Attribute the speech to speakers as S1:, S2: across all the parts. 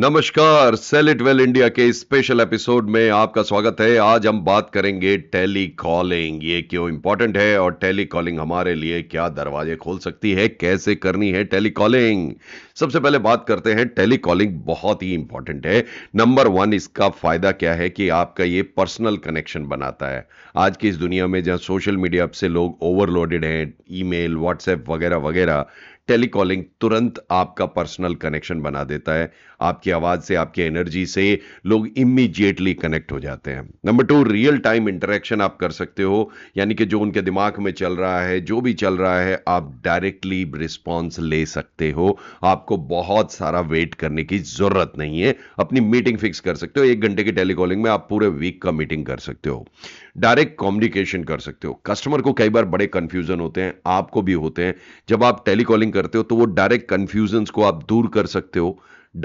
S1: नमस्कार sell it well India के special episode में आपका स्वागत है आज हम बात करेंगे टेली कॉलिंग ये क्यों इंपॉर्टेंट है और टेली कॉलिंग हमारे लिए क्या दरवाजे खोल सकती है कैसे करनी है टेली कॉलिंग सबसे पहले बात करते हैं टेली कॉलिंग बहुत ही इंपॉर्टेंट है नंबर वन इसका फायदा क्या है कि आपका ये पर्सनल कनेक्शन बनाता है आज की इस दुनिया में जहाँ सोशल मीडिया से लोग ओवरलोडेड हैं ईमेल व्हाट्सएप वगैरह वगैरह टेलीकॉलिंग तुरंत आपका पर्सनल कनेक्शन बना देता है आपकी आवाज से आपकी एनर्जी से लोग इमीजिएटली कनेक्ट हो जाते हैं number two real time interaction आप कर सकते हो यानी कि जो उनके दिमाग में चल रहा है जो भी चल रहा है आप डायरेक्टली रिस्पॉन्स ले सकते हो आपको बहुत सारा वेट करने की जरूरत नहीं है अपनी मीटिंग फिक्स कर सकते हो एक घंटे की टेलीकॉलिंग में आप पूरे वीक का मीटिंग कर सकते हो डायरेक्ट कम्युनिकेशन कर सकते हो कस्टमर को कई बार बड़े कंफ्यूजन होते हैं आपको भी होते हैं जब आप टेलीकॉलिंग करते हो तो वो डायरेक्ट कन्फ्यूजन्स को आप दूर कर सकते हो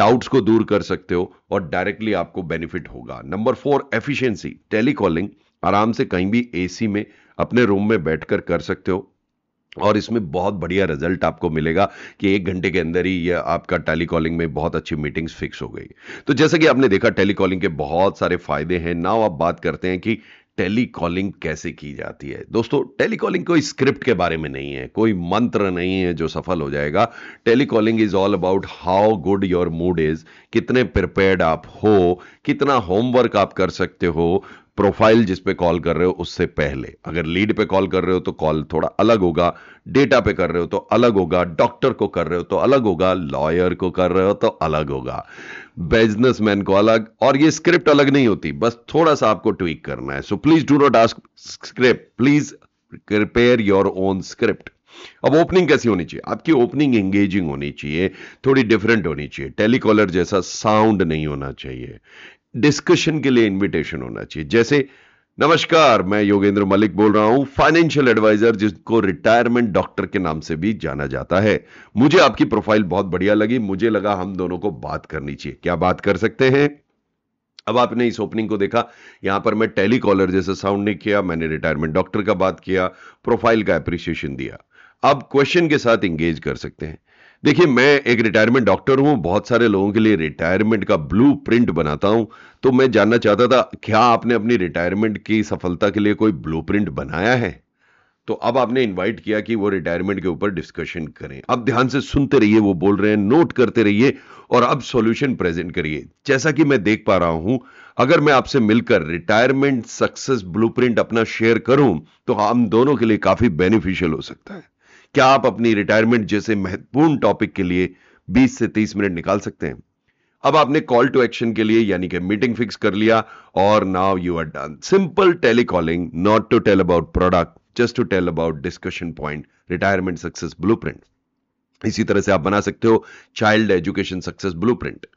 S1: डाउट्स को दूर कर सकते हो और डायरेक्टली आपको बेनिफिट होगा नंबर फोर एफिशिएंसी टेलीकॉलिंग आराम से कहीं भी एसी में अपने रूम में बैठकर कर सकते हो और इसमें बहुत बढ़िया रिजल्ट आपको मिलेगा कि एक घंटे के अंदर ही यह आपका टेलीकॉलिंग में बहुत अच्छी मीटिंग्स फिक्स हो गई तो जैसा कि आपने देखा टेलीकॉलिंग के बहुत सारे फायदे हैं नाउ आप बात करते हैं कि टेलीकॉलिंग कैसे की जाती है दोस्तों टेलीकॉलिंग कोई स्क्रिप्ट के बारे में नहीं है कोई मंत्र नहीं है जो सफल हो जाएगा telecalling is all about how good your mood is कितने प्रिपेयर्ड आप हो कितना होमवर्क आप कर सकते हो प्रोफाइल जिस पे कॉल कर रहे हो उससे पहले अगर लीड पे कॉल कर रहे हो तो कॉल थोड़ा अलग होगा डेटा पे कर रहे हो तो अलग होगा डॉक्टर को कर रहे हो तो अलग होगा लॉयर को कर रहे हो तो अलग होगा बिजनेसमैन को अलग और ये स्क्रिप्ट अलग नहीं होती बस थोड़ा सा आपको ट्वीक करना है so please do not ask script please prepare your own script अब ओपनिंग कैसी होनी चाहिए आपकी ओपनिंग एंगेजिंग होनी चाहिए थोड़ी डिफरेंट होनी चाहिए टेलीकॉलर जैसा साउंड नहीं होना चाहिए डिस्कशन के लिए इनविटेशन होना चाहिए जैसे नमस्कार मैं योगेंद्र मलिक बोल रहा हूं फाइनेंशियल एडवाइजर जिसको रिटायरमेंट डॉक्टर के नाम से भी जाना जाता है मुझे आपकी प्रोफाइल बहुत बढ़िया लगी मुझे लगा हम दोनों को बात करनी चाहिए क्या बात कर सकते हैं अब आपने इस ओपनिंग को देखा यहां पर मैं टेलीकॉलर जैसे साउंड नहीं किया मैंने रिटायरमेंट डॉक्टर का बात किया प्रोफाइल का एप्रिसिएशन दिया अब क्वेश्चन के साथ एंगेज कर सकते हैं देखिए मैं एक रिटायरमेंट डॉक्टर हूं बहुत सारे लोगों के लिए रिटायरमेंट का ब्लू प्रिंट बनाता हूं तो मैं जानना चाहता था क्या आपने अपनी रिटायरमेंट की सफलता के लिए कोई ब्लू प्रिंट बनाया है तो अब आपने इनवाइट किया कि वो रिटायरमेंट के ऊपर डिस्कशन करें अब ध्यान से सुनते रहिए वो बोल रहे हैं नोट करते रहिए और अब सॉल्यूशन प्रेजेंट करिए जैसा कि मैं देख पा रहा हूं अगर मैं आपसे मिलकर रिटायरमेंट सक्सेस ब्लूप्रिंट अपना शेयर करूं तो हम दोनों के लिए काफी बेनिफिशियल हो सकता है क्या आप अपनी रिटायरमेंट जैसे महत्वपूर्ण टॉपिक के लिए 20 से 30 मिनट निकाल सकते हैं अब आपने कॉल टू एक्शन के लिए यानी कि मीटिंग फिक्स कर लिया और now you are done simple telecalling not to tell about product just to tell about discussion point retirement success blueprint इसी तरह से आप बना सकते हो child education success blueprint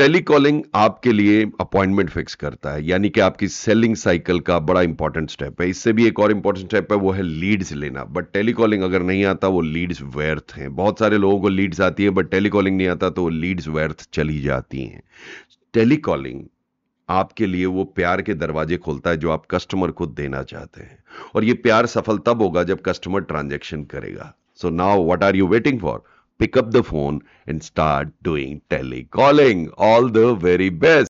S1: telecalling आपके लिए अपॉइंटमेंट फिक्स करता है यानी कि आपकी सेलिंग साइकिल का बड़ा इंपॉर्टेंट स्टेप है इससे भी एक और इंपॉर्टेंट स्टेप है वो है लीड्स लेना बट टेलीकॉलिंग अगर नहीं आता वो लीड्स व्यर्थ हैं बहुत सारे लोगों को लीड्स आती है बट टेलीकॉलिंग नहीं आता तो वो लीड्स व्यर्थ चली जाती हैं टेलीकॉलिंग आपके लिए वो प्यार के दरवाजे खोलता है जो आप कस्टमर को देना चाहते हैं और ये प्यार सफल तब होगा जब कस्टमर ट्रांजेक्शन करेगा so now what are you waiting for pick up the phone and start doing telecalling. All the very best.